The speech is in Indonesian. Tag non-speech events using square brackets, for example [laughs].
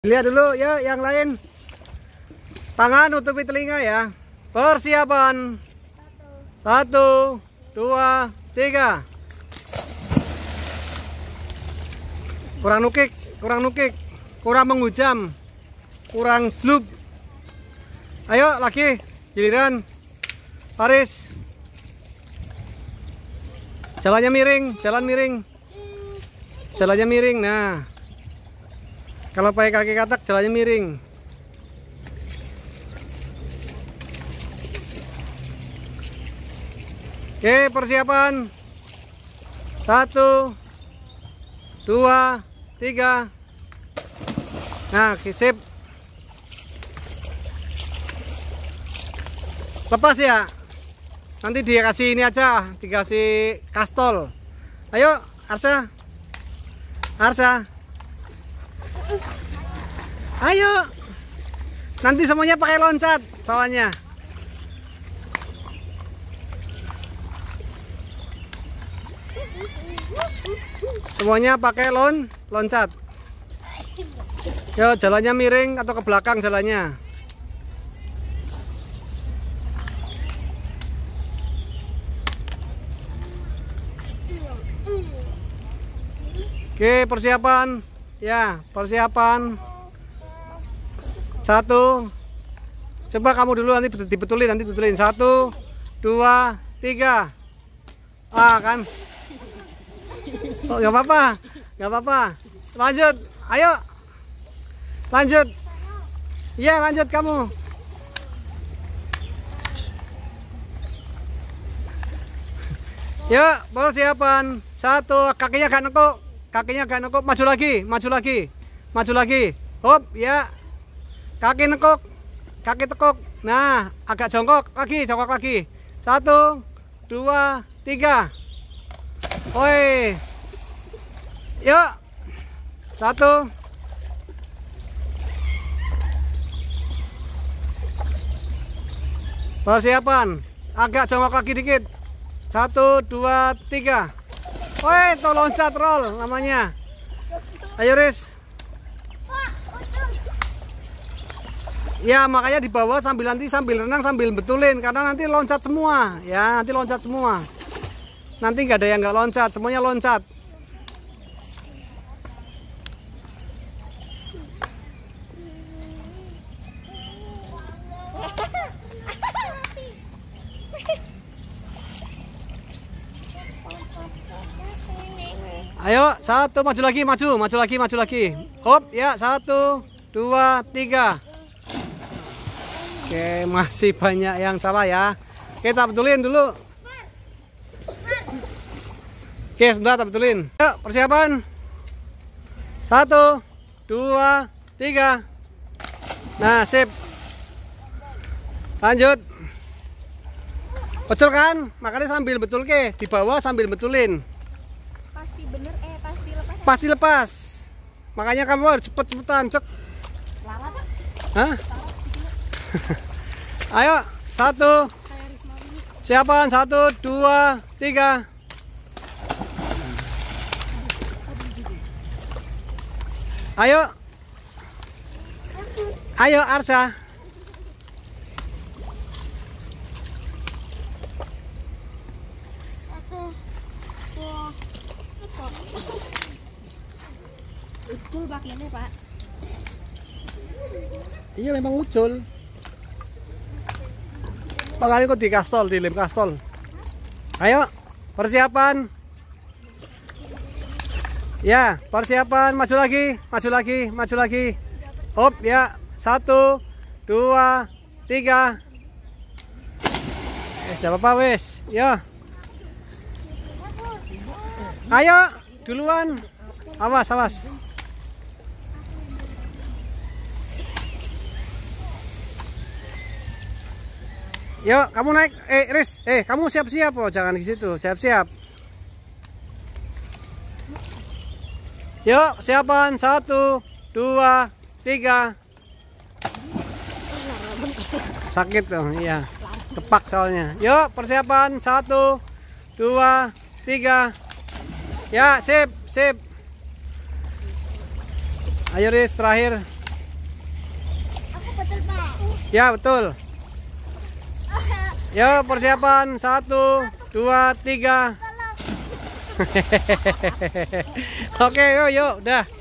Lihat dulu ya yang lain. Tangan nutupi telinga ya. Persiapan. Satu, dua, tiga. Kurang nukik, kurang nukik, kurang menghujam, kurang slub. Ayo lagi, giliran. Paris. Jalannya miring, jalan miring. Jalannya miring. Nah. Kalau pakai kaki katak jalannya miring. Oke, persiapan. Satu, dua, tiga. Nah, kisip Lepas ya. Nanti dia kasih ini aja, dikasih kastol. Ayo, Arsa. Arsa. Ayo. Nanti semuanya pakai loncat soalnya. Semuanya pakai lon loncat. Yo, jalannya miring atau ke belakang jalannya. Oke, persiapan. Ya, persiapan. Satu. Coba kamu dulu nanti dibetulin, nanti betulin. Satu, dua, tiga. Ah kan. Oh, gak apa-apa, gak apa-apa. Lanjut, ayo. Lanjut. Iya, lanjut kamu. Yuk, baru siapan. Satu, kakinya gak nekuk. Kakinya gak nekuk. Maju lagi, maju lagi. Maju lagi. Hop, ya kaki nekuk kaki tekuk nah agak jongkok lagi jongkok lagi satu dua tiga woi yuk satu persiapan agak jongkok lagi dikit satu dua tiga woi tolong loncat roll namanya ayo Riz ya makanya di bawah sambil nanti sambil renang sambil betulin karena nanti loncat semua ya nanti loncat semua nanti nggak ada yang nggak loncat semuanya loncat Ayo, satu maju lagi, maju, maju lagi, maju lagi. Hop, ya, satu, dua, tiga. Oke, masih banyak yang salah ya. Kita betulin dulu. Oke, sudah kita betulin. Yuk, persiapan. Satu, dua, tiga. Nah, sip. Lanjut. Betul kan? Makanya sambil betul ke, di bawah sambil betulin. Pasti bener, eh pasti lepas. Ya? Pasti lepas. Makanya kamu harus cepet-cepetan, cek. Lala, Hah? [laughs] Ayo, satu. Siapa? Satu, dua, tiga. Ayo. Ayo Arsa. Ucul bagiannya Pak. Iya, memang ucul. Makanya kok di kastol, di lem kastol. Ayo, persiapan. Ya, persiapan, maju lagi, maju lagi, maju lagi. Hop, ya. Satu, dua, tiga. Eh, siapa apa wes. Ya. Ayo, duluan. Awas, awas. Yuk, kamu naik. Eh, Riz, eh kamu siap-siap loh, jangan di situ. Siap-siap. Yuk, siapan. Satu, dua, tiga. Sakit dong, iya. Tepak soalnya. Yuk, persiapan. Satu, dua, tiga. Ya, sip, sip. Ayo Riz, terakhir. Aku betul, Pak. Ya, betul. Yo persiapan satu, dua, tiga. [laughs] Oke, okay, yuk, yuk, dah.